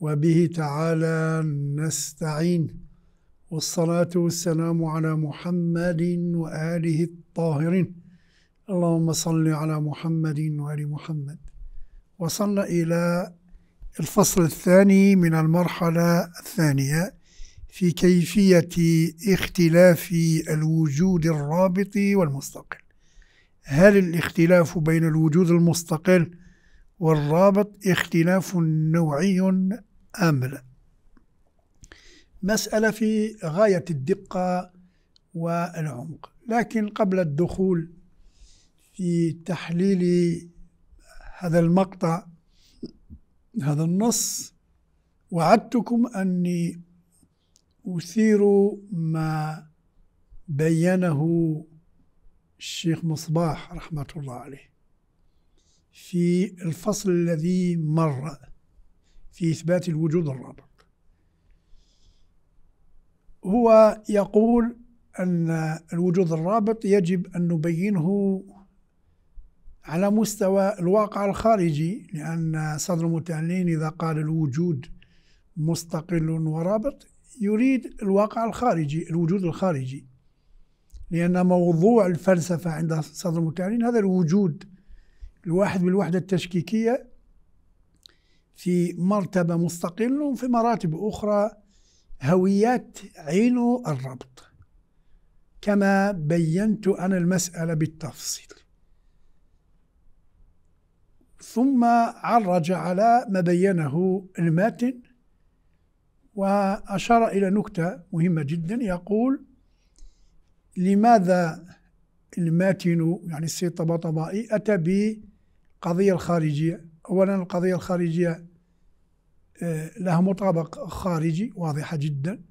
وبه تعالى نستعين والصلاة والسلام على محمد وآله الطاهرين اللهم صل على محمد وآل محمد وصلنا إلى الفصل الثاني من المرحلة الثانية في كيفية اختلاف الوجود الرابط والمستقل هل الاختلاف بين الوجود المستقل والرابط اختلاف نوعي أم لا مسألة في غاية الدقة والعمق لكن قبل الدخول في تحليل هذا المقطع هذا النص وعدتكم أني أثير ما بينه الشيخ مصباح رحمة الله عليه في الفصل الذي مر في إثبات الوجود الرابع هو يقول أن الوجود الرابط يجب أن نبينه على مستوى الواقع الخارجي لأن صدر المتعلين إذا قال الوجود مستقل ورابط يريد الواقع الخارجي الوجود الخارجي لأن موضوع الفلسفة عند صدر المتعلين هذا الوجود الواحد بالوحدة التشكيكية في مرتبة مستقلة وفي مراتب أخرى هويات عين الربط كما بينت أنا المسألة بالتفصيل ثم عرج على ما بينه الماتن وأشار إلى نكتة مهمة جدا يقول لماذا الماتن يعني السيد طباطبائي أتى القضية الخارجية أولا القضية الخارجية آه، لها مطابق خارجي واضحة جدا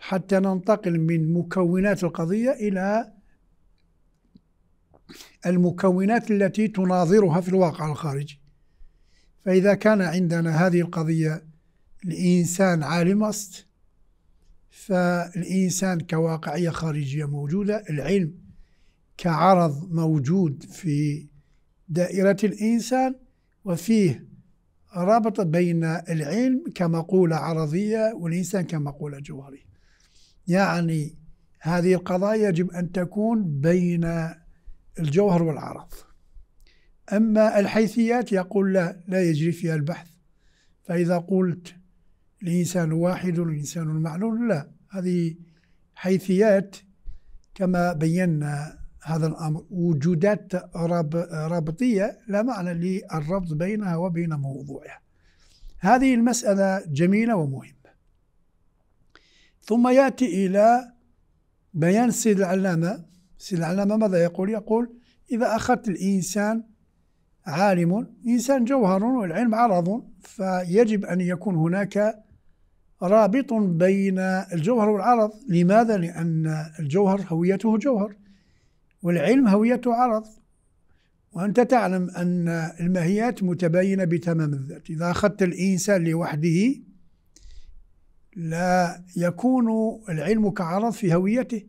حتى ننتقل من مكونات القضية إلى المكونات التي تناظرها في الواقع الخارجي فإذا كان عندنا هذه القضية الإنسان عالم أصد فالإنسان كواقعية خارجية موجودة العلم كعرض موجود في دائرة الإنسان وفيه ربط بين العلم كمقولة عرضية والإنسان كمقولة جوهرية يعني هذه القضايا يجب أن تكون بين الجوهر والعرض أما الحيثيات يقول لا لا يجري فيها البحث فإذا قلت الإنسان واحد والإنسان معلول لا هذه حيثيات كما بينا هذا الأمر وجودات رابطية لا معنى للربط بينها وبين موضوعها هذه المسألة جميلة ومهمة ثم يأتي إلى بيان سيد العلامة سيد العلامة ماذا يقول؟ يقول إذا أخذت الإنسان عالم إنسان جوهر والعلم عرض فيجب أن يكون هناك رابط بين الجوهر والعرض لماذا؟ لأن الجوهر هويته جوهر والعلم هويته عرض وأنت تعلم أن الماهيات متباينة بتمام الذات إذا أخذت الإنسان لوحده لا يكون العلم كعرض في هويته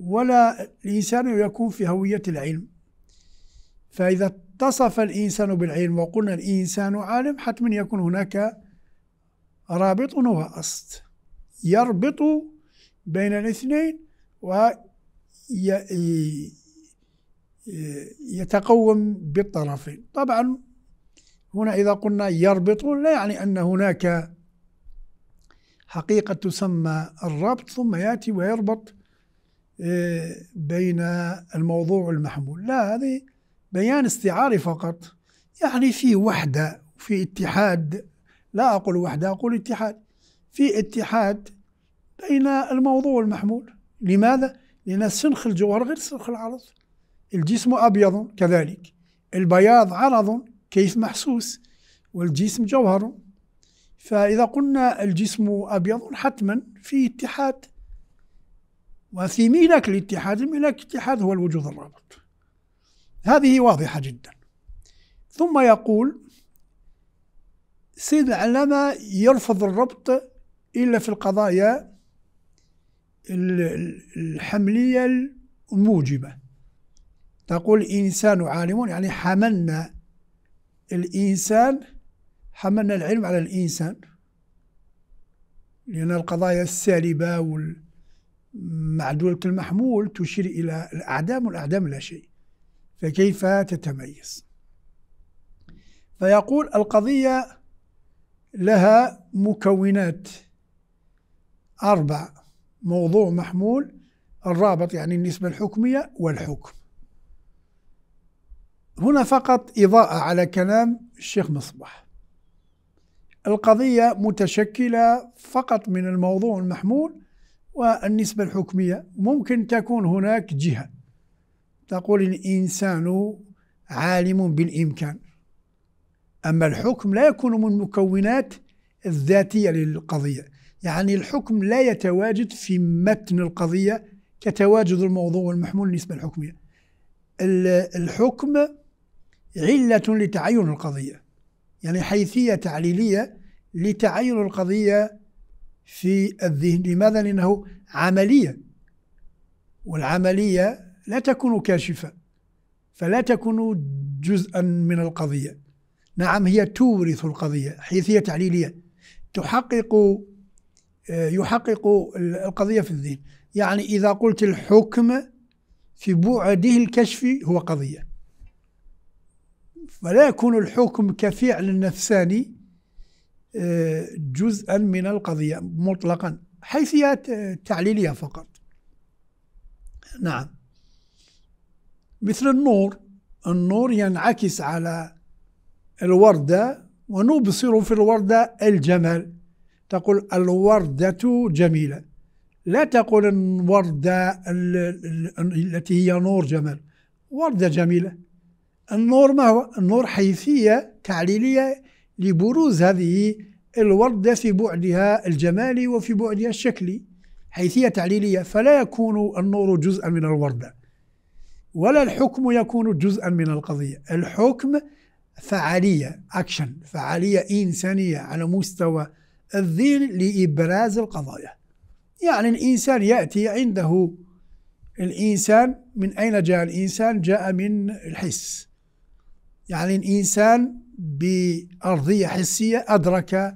ولا الإنسان يكون في هوية العلم فإذا اتصف الإنسان بالعلم وقلنا الإنسان عالم حتما يكون هناك رابط وواسط يربط بين الاثنين يتقوم بالطرفين طبعا هنا إذا قلنا يربطون لا يعني أن هناك حقيقة تسمى الربط ثم يأتي ويربط آه، بين الموضوع والمحمول لا هذه بيان استعاري فقط يعني في وحدة في اتحاد لا أقول وحدة أقول اتحاد في اتحاد بين الموضوع والمحمول لماذا؟ لأن سنخ الجوهر غير سنخ العرض الجسم أبيض كذلك البياض عرض كيف محسوس والجسم جوهر فإذا قلنا الجسم أبيض حتما في اتحاد وفي ميلك الاتحاد الميلاك الاتحاد هو الوجود الرابط هذه واضحة جدا ثم يقول سيد علما يرفض الربط إلا في القضايا الحملية الموجبة تقول إنسان عالم يعني حملنا الإنسان حملنا العلم على الإنسان لأن القضايا السالبة والمعدولة المحمول تشير إلى الأعدام والأعدام لا شيء فكيف تتميز فيقول القضية لها مكونات أربع موضوع محمول الرابط يعني النسبة الحكمية والحكم هنا فقط إضاءة على كلام الشيخ مصباح القضية متشكلة فقط من الموضوع المحمول والنسبة الحكمية ممكن تكون هناك جهة تقول الإنسان عالم بالإمكان أما الحكم لا يكون من مكونات الذاتية للقضية يعني الحكم لا يتواجد في متن القضية كتواجد الموضوع والمحمول النسبة الحكمية الحكم علة لتعين القضية يعني حيثية تعليلية لتعين القضية في الذهن لماذا؟ لأنه عملية والعملية لا تكون كاشفة فلا تكون جزءا من القضية نعم هي تورث القضية حيثية تعليلية تحقق يحقق القضية في الذهن يعني إذا قلت الحكم في بعده الكشفي هو قضية فلا يكون الحكم كفعل نفساني آه، جزءا من القضية مطلقا حيثيات تعليلية فقط نعم مثل النور النور ينعكس على الوردة ونبصر في الوردة الجمال تقول الوردة جميلة لا تقول الوردة التي هي نور جمال وردة جميلة النور ما هو النور حيثية تعليلية لبروز هذه الوردة في بعدها الجمالي وفي بعدها الشكلي حيثية تعليلية فلا يكون النور جزءا من الوردة ولا الحكم يكون جزءا من القضية الحكم فعالية أكشن فعالية إنسانية على مستوى الذيل لإبراز القضايا يعني الإنسان يأتي عنده الإنسان من أين جاء الإنسان جاء من الحس يعني الإنسان بأرضية حسية أدرك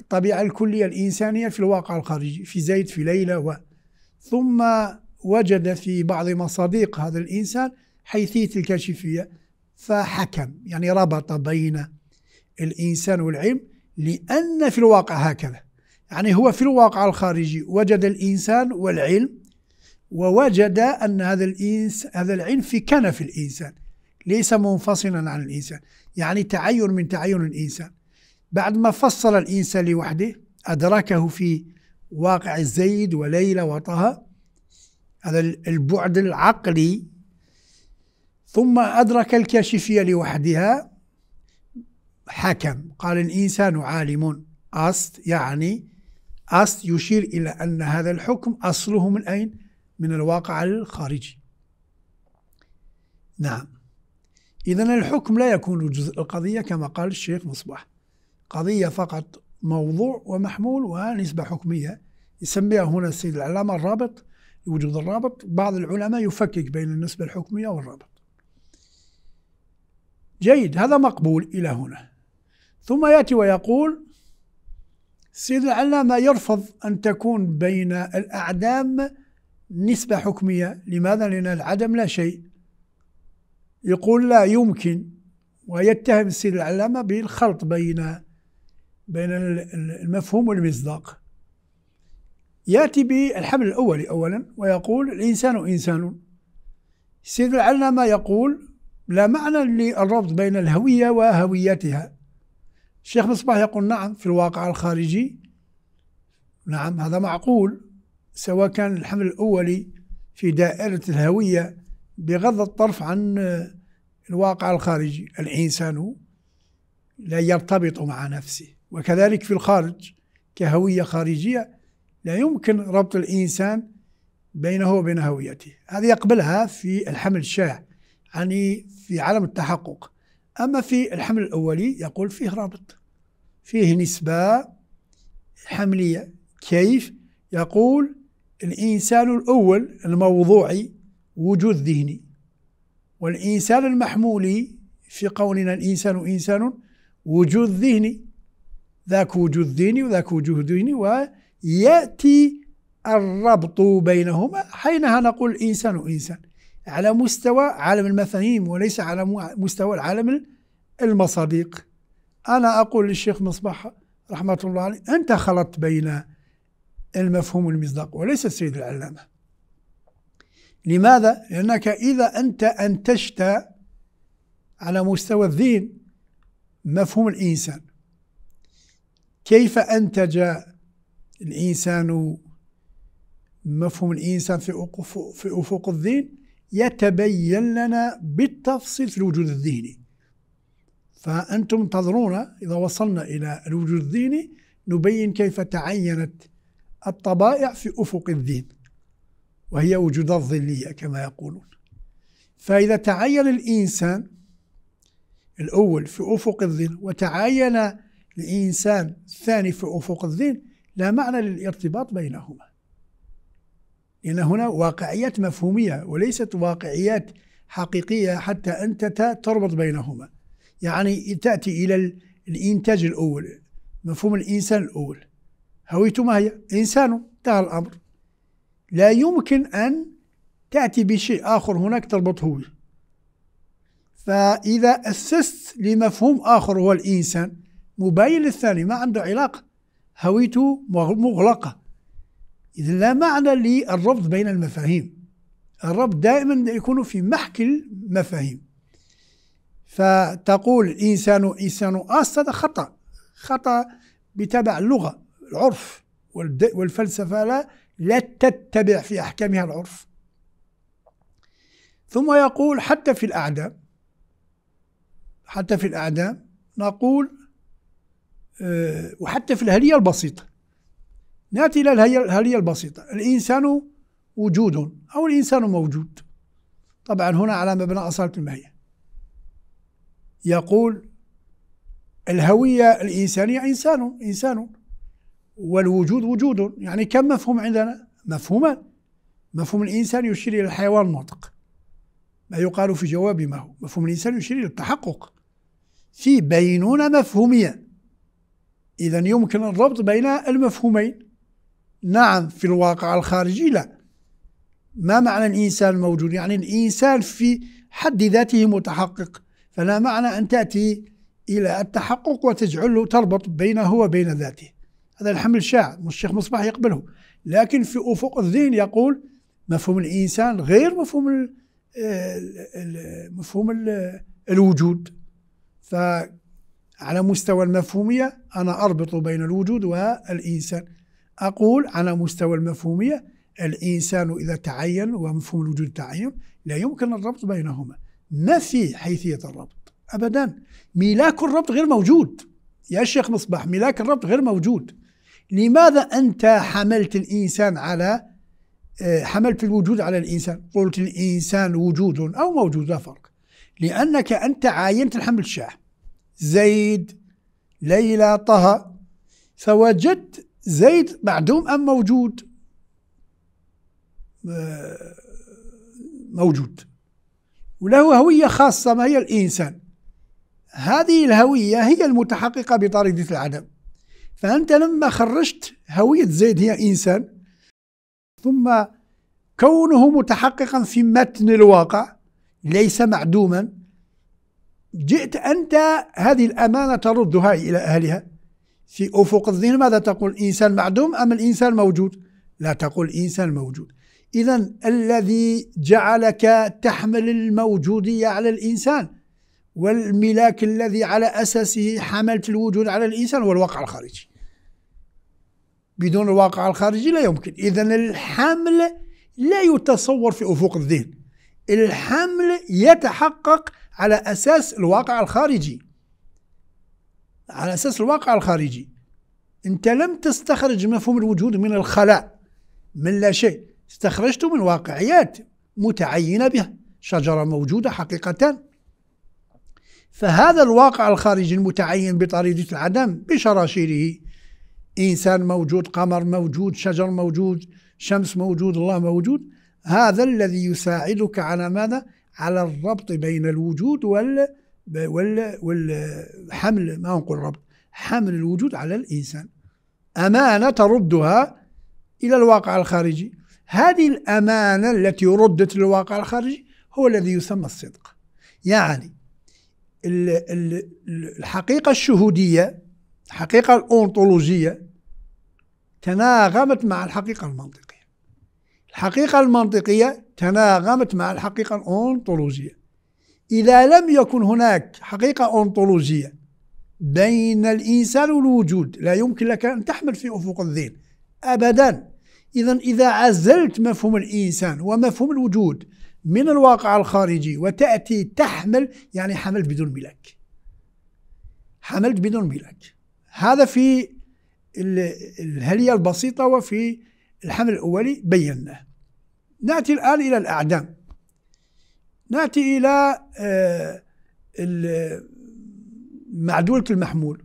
الطبيعة الكلية الإنسانية في الواقع الخارجي في زيد في ليلى و... ثم وجد في بعض مصادق هذا الإنسان حيثية الكاشفية فحكم يعني ربط بين الإنسان والعلم لأن في الواقع هكذا يعني هو في الواقع الخارجي وجد الإنسان والعلم ووجد أن هذا الإنس هذا العلم في كنف الإنسان ليس منفصلا عن الإنسان يعني تعين من تعين الإنسان بعد ما فصل الإنسان لوحده أدركه في واقع زيد وليلى وطه هذا البعد العقلي ثم أدرك الكاشفية لوحدها حكم قال الإنسان عالم أصد يعني أصد يشير إلى أن هذا الحكم أصله من أين؟ من الواقع الخارجي نعم إذا الحكم لا يكون جزء القضية كما قال الشيخ مصباح قضية فقط موضوع ومحمول ونسبة حكمية يسميها هنا السيد العلامة الرابط وجود الرابط بعض العلماء يفكك بين النسبة الحكمية والرابط جيد هذا مقبول إلى هنا ثم ياتي ويقول سيد العلامه يرفض ان تكون بين الاعدام نسبه حكميه لماذا لان العدم لا شيء يقول لا يمكن ويتهم السيد العلامه بالخلط بين بين المفهوم والمصداق ياتي بالحمل الاولي اولا ويقول الانسان انسان السيد العلامه يقول لا معنى للربط بين الهويه وهويتها الشيخ مصباح يقول نعم في الواقع الخارجي نعم هذا معقول سواء كان الحمل الأولي في دائرة الهوية بغض الطرف عن آه، الواقع الخارجي الإنسان لا يرتبط مع نفسه وكذلك في الخارج كهوية خارجية لا يمكن ربط الإنسان بينه وبين هويته هذا يقبلها في الحمل الشائع يعني في عالم التحقق أما في الحمل الأولي يقول فيه رابط فيه نسبة حملية كيف يقول الإنسان الأول الموضوعي وجود ذهني والإنسان المحمولي في قولنا الإنسان إنسان وجود ذهني ذاك وجود ذهني وذاك وجود ذهني ويأتي الربط بينهما حينها نقول إنسان إنسان على مستوى عالم المفاهيم وليس على مستوى العالم المصادق أنا أقول للشيخ مصباح رحمة الله عليه أنت خلطت بين المفهوم والمصداق وليس السيد العلامة لماذا؟ لأنك إذا أنت أنتجت على مستوى الدين مفهوم الإنسان كيف أنتج الإنسان مفهوم الإنسان في أفق, في أفق يتبين لنا بالتفصيل في الوجود الذهني فأنتم انتظرونا إذا وصلنا إلى الوجود الذهني نبين كيف تعينت الطبائع في أفق الذهن وهي وجود الظلية كما يقولون فإذا تعين الإنسان الأول في أفق الذهن وتعين الإنسان الثاني في أفق الذهن لا معنى للارتباط بينهما إن هنا واقعيات مفهومية وليست واقعيات حقيقية حتى أنت تربط بينهما يعني تأتي إلى الإنتاج الأول مفهوم الإنسان الأول هويته ما هي؟ إنسان انتهى الأمر لا يمكن أن تأتي بشيء آخر هناك تربطه به فإذا أسست لمفهوم آخر هو الإنسان مباين للثاني ما عنده علاقة هويته مغلقة إذا لا معنى للربط بين المفاهيم الربط دائما يكون في محك المفاهيم فتقول إنسان إنسان آس هذا خطأ خطأ بتبع اللغة العرف والفلسفة لا, لا تتبع في أحكامها العرف ثم يقول حتى في الأعداء حتى في الأعداء نقول آه، وحتى في الهلية البسيطة ناتي إلى الهاليه البسيطة الإنسان وجود أو الإنسان موجود طبعا هنا على مبنى أصالة الماهية يقول الهوية الإنسانية إنسان إنسان والوجود وجود يعني كم مفهوم عندنا مفهومان مفهوم الإنسان يشير إلى الحيوان الناطق ما يقال في جواب ما هو مفهوم الإنسان يشير إلى التحقق في بينونة مفهومية إذا يمكن الربط بين المفهومين نعم في الواقع الخارجي لا ما معنى الإنسان الموجود يعني الإنسان في حد ذاته متحقق فلا معنى أن تأتي إلى التحقق وتجعله تربط بينه وبين ذاته هذا الحمل شاع والشيخ مصباح يقبله لكن في أفق الذهن يقول مفهوم الإنسان غير مفهوم الـ آه، الـ مفهوم الـ الوجود فعلى مستوى المفهومية أنا أربط بين الوجود والإنسان أقول على مستوى المفهومية الإنسان إذا تعين ومفهوم الوجود تعين لا يمكن الربط بينهما ما في حيثية الربط أبدا ملاك الربط غير موجود يا شيخ مصباح ملاك الربط غير موجود لماذا أنت حملت الإنسان على آه، حملت الوجود على الإنسان قلت الإنسان وجود أو موجود لا فرق لأنك أنت عاينت الحمل الشاه زيد ليلى طه فوجدت زيد معدوم أم موجود آه، موجود وله هوية خاصة ما هي الإنسان هذه الهوية هي المتحققة بطريقة العدم فأنت لما خرجت هوية زيد هي إنسان ثم كونه متحققا في متن الواقع ليس معدوما جئت أنت هذه الأمانة تردها إلى أهلها في أفق الذهن ماذا تقول إنسان معدوم أم الإنسان موجود لا تقول إنسان موجود إذا الذي جعلك تحمل الموجودية على الإنسان والملاك الذي على أساسه حملت الوجود على الإنسان هو الواقع الخارجي بدون الواقع الخارجي لا يمكن إذا الحمل لا يتصور في أفق الذهن الحمل يتحقق على أساس الواقع الخارجي على اساس الواقع الخارجي انت لم تستخرج مفهوم الوجود من الخلاء من لا شيء استخرجته من واقعيات متعينه بها شجره موجوده حقيقه فهذا الواقع الخارجي المتعين بطريقه العدم بشراشيره انسان موجود قمر موجود شجر موجود شمس موجود الله موجود هذا الذي يساعدك على ماذا على الربط بين الوجود وال ولا ولا حمل ما نقول ربط حمل الوجود على الانسان امانه تردها الى الواقع الخارجي هذه الامانه التي ردت للواقع الخارجي هو الذي يسمى الصدق يعني الحقيقه الشهوديه الحقيقه الاونطولوجيه تناغمت مع الحقيقه المنطقيه الحقيقه المنطقيه تناغمت مع الحقيقه الاونطولوجيه إذا لم يكن هناك حقيقة أنطولوجية بين الإنسان والوجود لا يمكن لك أن تحمل في أفق الذهن أبدا إذا إذا عزلت مفهوم الإنسان ومفهوم الوجود من الواقع الخارجي وتأتي تحمل يعني حملت بدون ملاك حملت بدون ملاك هذا في الهلية البسيطة وفي الحمل الأولي بيناه نأتي الآن إلى الأعدام ناتي إلى آه، معدولة المحمول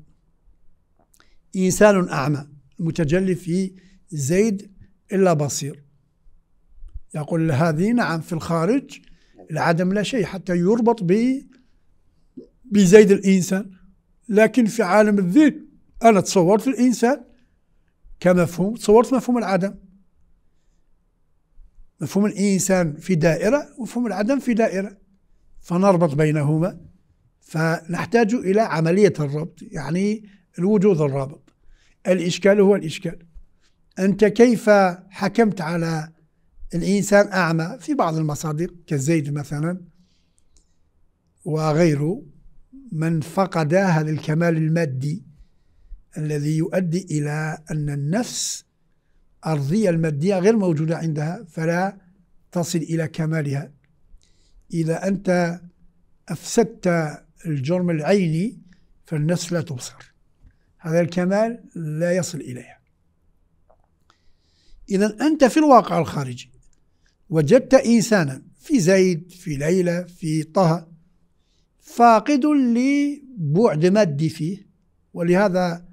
إنسان أعمى متجلي في زيد إلا بصير يقول هذه نعم في الخارج العدم لا شيء حتى يربط ب بزيد الإنسان لكن في عالم الذهن أنا تصورت الإنسان كمفهوم تصورت مفهوم العدم مفهوم الإنسان في دائرة ومفهوم العدم في دائرة فنربط بينهما فنحتاج إلى عملية الربط يعني الوجود الرابط الإشكال هو الإشكال أنت كيف حكمت على الإنسان أعمى في بعض المصادر كالزيد مثلا وغيره من فقد هذا الكمال المادي الذي يؤدي إلى أن النفس الأرضية المادية غير موجودة عندها فلا تصل إلى كمالها إذا أنت أفسدت الجرم العيني فالنفس لا تبصر هذا الكمال لا يصل إليها إذا أنت في الواقع الخارجي وجدت إنسانا في زيد في ليلى في طه فاقد لبعد مادي فيه ولهذا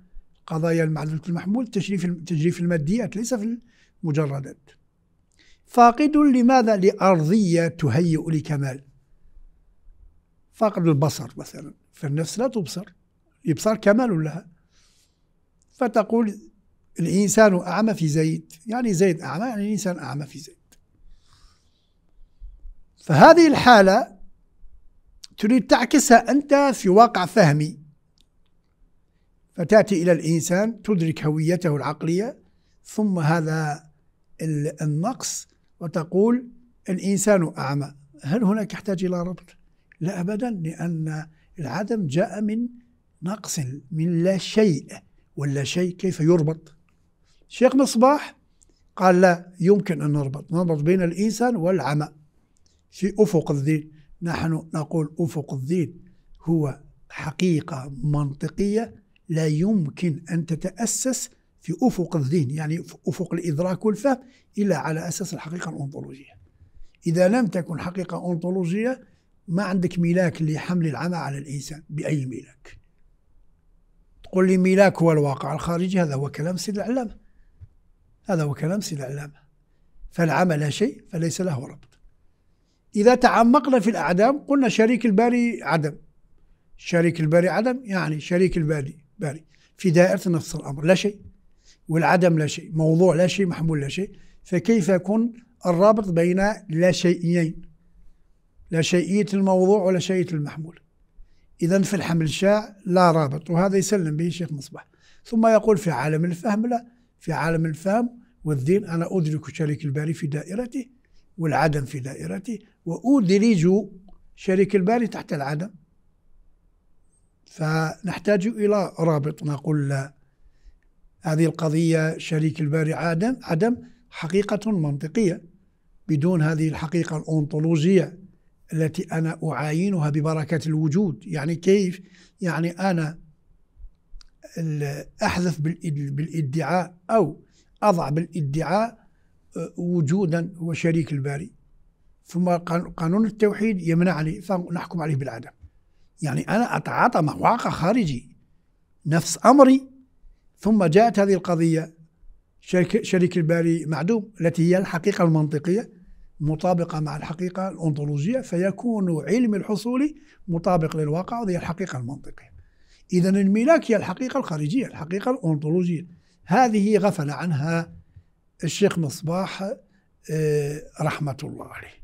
قضايا المعلومات المحمول تجريف تجريف الماديات ليس في المجردات فاقد لماذا لأرضية تهيئ لكمال فاقد البصر مثلا فالنفس لا تبصر الإبصار كمال لها فتقول الإنسان أعمى في زيد يعني زيد أعمى يعني الإنسان أعمى في زيد فهذه الحالة تريد تعكسها أنت في واقع فهمي فتأتي إلى الإنسان تدرك هويته العقلية ثم هذا النقص وتقول الإنسان أعمى هل هناك يحتاج إلى ربط؟ لا أبدا لأن العدم جاء من نقص من لا شيء ولا شيء كيف يربط شيخ مصباح قال لا يمكن أن نربط نربط بين الإنسان والعمى في أفق الدين نحن نقول أفق الدين هو حقيقة منطقية لا يمكن أن تتأسس في أفق الذهن يعني في أفق الإدراك والفهم إلا على أساس الحقيقة الأنطولوجية إذا لم تكن حقيقة أنطولوجية ما عندك ملاك لحمل العمى على الإنسان بأي ملاك تقول لي ملاك هو الواقع الخارجي هذا هو كلام سيد العلامة هذا هو كلام سيد العلامة فالعمى لا شيء فليس له ربط إذا تعمقنا في الأعدام قلنا شريك الباري عدم شريك الباري عدم يعني شريك الباري باري في دائرة نفس الأمر لا شيء والعدم لا شيء موضوع لا شيء محمول لا شيء فكيف يكون الرابط بين لا شيئين لا شيئية الموضوع ولا شيئية المحمول إذا في الحمل الشاع لا رابط وهذا يسلم به شيخ مصباح ثم يقول في عالم الفهم لا في عالم الفهم والدين أنا أدرك شريك الباري في دائرته والعدم في دائرته وأدرج شريك الباري تحت العدم فنحتاج إلى رابط نقول لا هذه القضية شريك الباري عدم عدم حقيقة منطقية بدون هذه الحقيقة الأنطولوجية التي أنا أعاينها ببركة الوجود يعني كيف يعني أنا أحذف بالادعاء أو أضع بالادعاء آه، وجودا هو شريك الباري ثم قانون التوحيد يمنعني فنحكم عليه بالعدم يعني أنا أتعاطى مع واقع خارجي نفس أمري ثم جاءت هذه القضية شريك, شريك الباري معدوم التي هي الحقيقة المنطقية مطابقة مع الحقيقة الأنطولوجية فيكون علم الحصول مطابق للواقع وهي الحقيقة المنطقية إذا الملاك هي الحقيقة الخارجية الحقيقة الأنطولوجية هذه غفل عنها الشيخ مصباح آه، رحمة الله عليه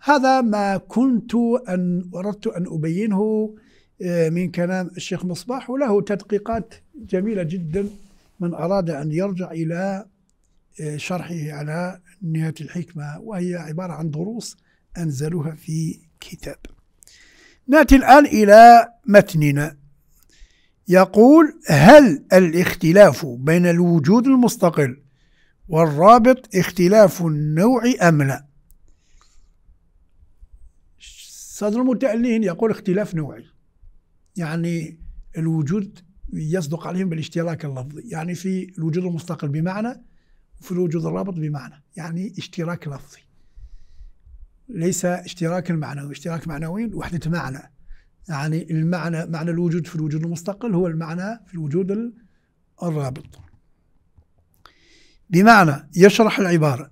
هذا ما كنت أن أردت أن أبينه آه، من كلام الشيخ مصباح وله تدقيقات جميلة جدا من أراد أن يرجع إلى آه، شرحه على نهاية الحكمة وهي عبارة عن دروس أنزلوها في كتاب ناتي الآن إلى متننا يقول هل الاختلاف بين الوجود المستقل والرابط اختلاف النوع أم لا صدر المتألهين يقول اختلاف نوعي يعني الوجود يصدق عليهم بالاشتراك اللفظي يعني في الوجود المستقل بمعنى وفي الوجود الرابط بمعنى يعني اشتراك لفظي ليس اشتراك معنوي اشتراك معنوي وحدة معنى يعني المعنى معنى الوجود في الوجود المستقل هو المعنى في الوجود الرابط بمعنى يشرح العبارة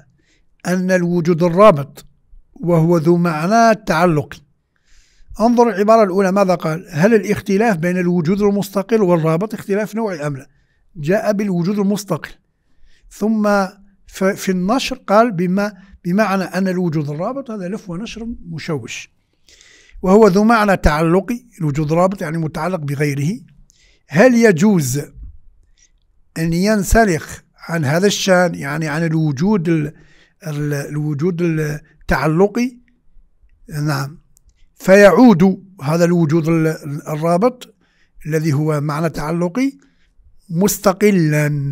أن الوجود الرابط وهو ذو معنى تعلق انظر العبارة الأولى ماذا قال هل الاختلاف بين الوجود المستقل والرابط اختلاف نوعي أم لا جاء بالوجود المستقل ثم في النشر قال بما بمعنى أن الوجود الرابط هذا لف ونشر مشوش وهو ذو معنى تعلقي الوجود الرابط يعني متعلق بغيره هل يجوز أن ينسلخ عن هذا الشان يعني عن الوجود الـ الوجود التعلقي نعم فيعود هذا الوجود الرابط الذي هو معنى تعلقي مستقلا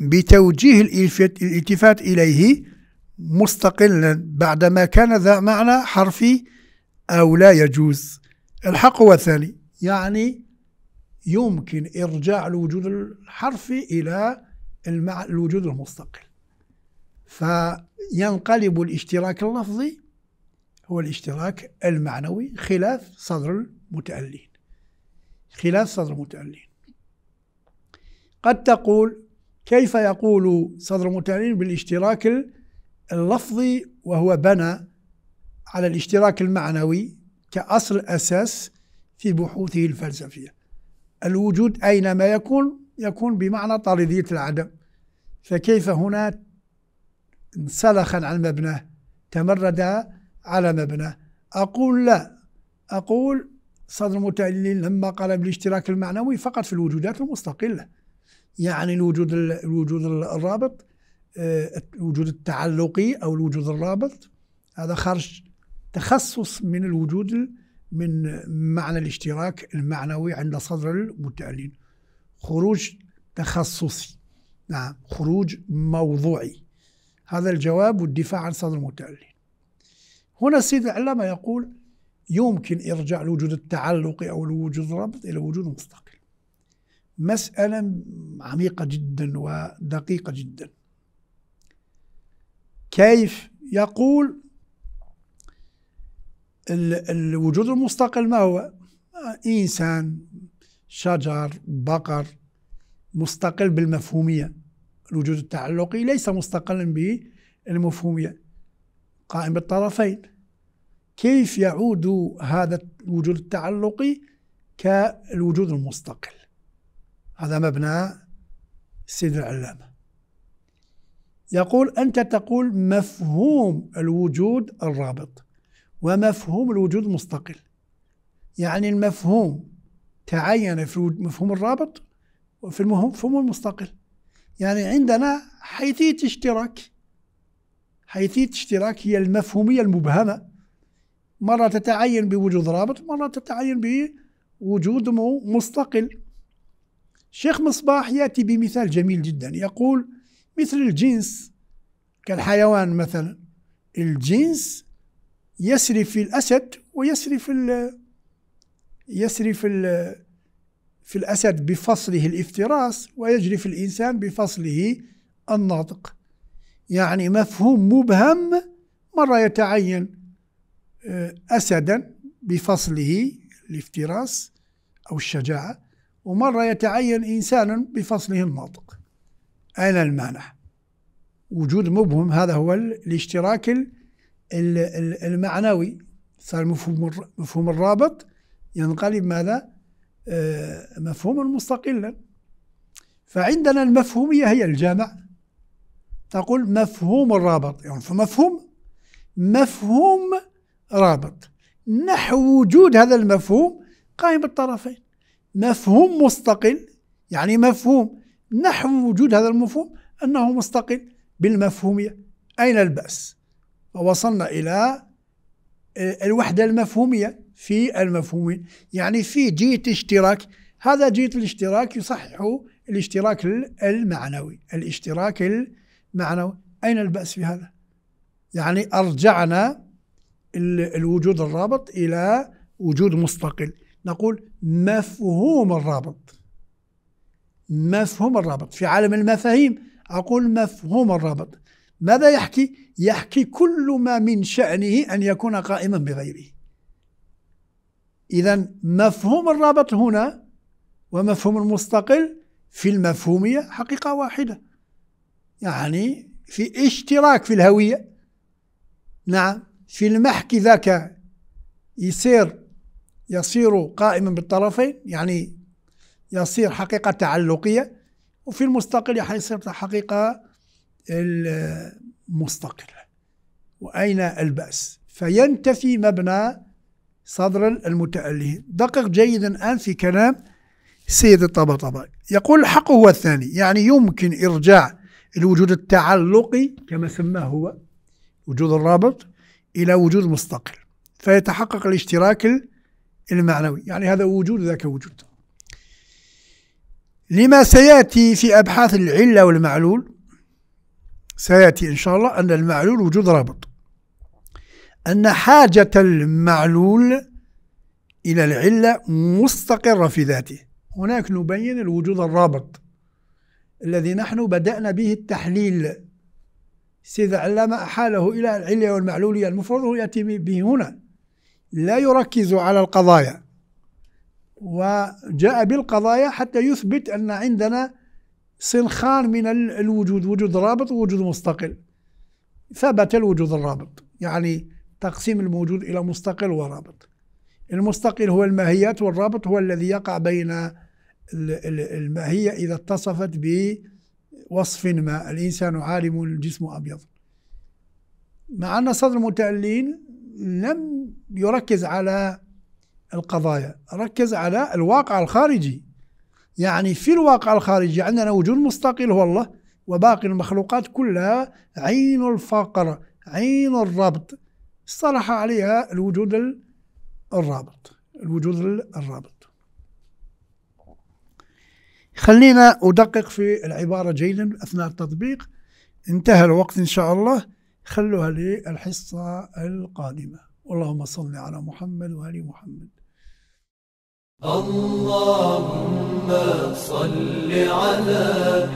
بتوجيه الالتفات إليه مستقلا بعدما كان ذا معنى حرفي أو لا يجوز الحق هو الثاني يعني يمكن إرجاع الوجود الحرفي إلى الوجود المستقل فينقلب الاشتراك اللفظي هو الاشتراك المعنوي خلاف صدر المتألين خلاف صدر المتألين قد تقول كيف يقول صدر المتألين بالاشتراك اللفظي وهو بنى على الاشتراك المعنوي كأصل أساس في بحوثه الفلسفية الوجود أينما يكون يكون بمعنى طردية العدم فكيف هنا انسلخا عن مبناه تمرد على مبناه أقول لا أقول صدر المتعلل لما قال بالاشتراك المعنوي فقط في الوجودات المستقلة يعني الوجود الوجود الرابط آه، الوجود التعلقي أو الوجود الرابط هذا خرج تخصص من الوجود من معنى الاشتراك المعنوي عند صدر المتعلل خروج تخصصي نعم خروج موضوعي هذا الجواب والدفاع عن صدر المتعلل هنا السيد العلامة يقول يمكن إرجاع الوجود التعلقي أو الوجود الرابط إلى وجود مستقل مسألة عميقة جدا ودقيقة جدا كيف يقول الوجود المستقل ما هو إنسان شجر بقر مستقل بالمفهومية الوجود التعلقي ليس مستقلا بالمفهومية قائم بالطرفين كيف يعود هذا الوجود التعلقي كالوجود المستقل هذا مبنى السيد العلامة يقول أنت تقول مفهوم الوجود الرابط ومفهوم الوجود المستقل يعني المفهوم تعين في مفهوم الرابط وفي المفهوم المستقل يعني عندنا حيثية اشتراك حيثية اشتراك هي المفهومية المبهمة مرة تتعين بوجود رابط مرة تتعين بوجود مستقل شيخ مصباح يأتي بمثال جميل جدا يقول مثل الجنس كالحيوان مثلا الجنس يسري في الأسد ويسري في ال يسري في ال في الأسد بفصله الافتراس ويجري في الإنسان بفصله الناطق يعني مفهوم مبهم مرة يتعين آه، أسدا بفصله الافتراس أو الشجاعة ومرة يتعين إنسانا بفصله الناطق أين المانع وجود مبهم هذا هو الاشتراك المعنوي صار مفهوم مفهوم الرابط ينقلب ماذا؟ آه، مفهوما مستقلا فعندنا المفهومية هي الجامع تقول مفهوم الرابط يعني مفهوم مفهوم رابط نحو وجود هذا المفهوم قائم بالطرفين مفهوم مستقل يعني مفهوم نحو وجود هذا المفهوم أنه مستقل بالمفهومية أين البأس ووصلنا إلى الوحدة المفهومية في المفهومين يعني في جيت اشتراك هذا جيت الاشتراك يصحح الاشتراك المعنوي الاشتراك المعنوي معنوي أين البأس في هذا؟ يعني أرجعنا الوجود الرابط إلى وجود مستقل نقول مفهوم الرابط مفهوم الرابط في عالم المفاهيم أقول مفهوم الرابط ماذا يحكي؟ يحكي كل ما من شأنه أن يكون قائما بغيره إذا مفهوم الرابط هنا ومفهوم المستقل في المفهومية حقيقة واحدة يعني في اشتراك في الهوية نعم في المحكي ذاك يصير يصير قائما بالطرفين يعني يصير حقيقة تعلقية وفي المستقل حيصير حقيقة المستقلة وأين البأس فينتفي مبنى صدر المتألهين دقق جيدا الآن في كلام سيد الطبطبائي يقول الحق هو الثاني يعني يمكن إرجاع الوجود التعلقي كما سماه هو وجود الرابط إلى وجود مستقل فيتحقق الاشتراك المعنوي يعني هذا وجود ذاك وجود لما سيأتي في أبحاث العلة والمعلول سيأتي إن شاء الله أن المعلول وجود رابط أن حاجة المعلول إلى العلة مستقرة في ذاته هناك نبين الوجود الرابط الذي نحن بدأنا به التحليل سيد العلامة أحاله إلى العلة والمعلولية المفروض يأتي به هنا لا يركز على القضايا وجاء بالقضايا حتى يثبت أن عندنا صنخان من الوجود وجود رابط ووجود مستقل ثبت الوجود الرابط يعني تقسيم الموجود إلى مستقل ورابط المستقل هو الماهيات والرابط هو الذي يقع بين هي إذا اتصفت بوصف ما الإنسان عالم الجسم أبيض مع أن صدر المتألين لم يركز على القضايا ركز على الواقع الخارجي يعني في الواقع الخارجي عندنا وجود مستقل هو الله وباقي المخلوقات كلها عين الفقر عين الربط اصطلح عليها الوجود الرابط الوجود الرابط خلينا أدقق في العبارة جيدا أثناء التطبيق انتهى الوقت إن شاء الله خلوها للحصة القادمة اللهم صل على محمد وآل محمد اللهم صل على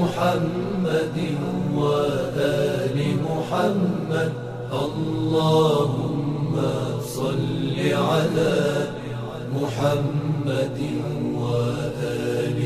محمد وآل محمد اللهم صل على محمد وآل